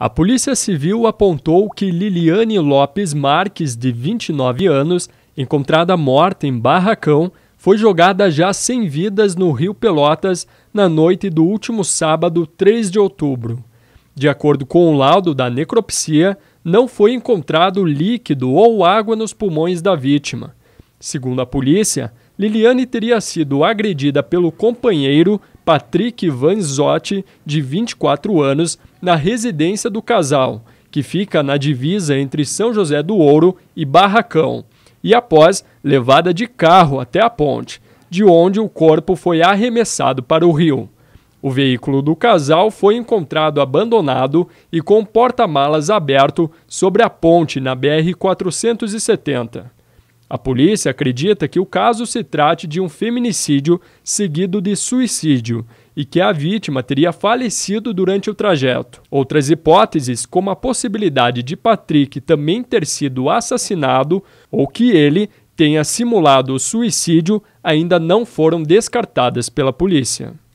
A Polícia Civil apontou que Liliane Lopes Marques, de 29 anos, encontrada morta em Barracão, foi jogada já sem vidas no Rio Pelotas na noite do último sábado, 3 de outubro. De acordo com o laudo da necropsia, não foi encontrado líquido ou água nos pulmões da vítima. Segundo a polícia, Liliane teria sido agredida pelo companheiro Patrick Vanzotti, de 24 anos, na residência do casal, que fica na divisa entre São José do Ouro e Barracão, e após levada de carro até a ponte, de onde o corpo foi arremessado para o rio. O veículo do casal foi encontrado abandonado e com porta-malas aberto sobre a ponte na BR-470. A polícia acredita que o caso se trate de um feminicídio seguido de suicídio e que a vítima teria falecido durante o trajeto. Outras hipóteses, como a possibilidade de Patrick também ter sido assassinado ou que ele tenha simulado o suicídio, ainda não foram descartadas pela polícia.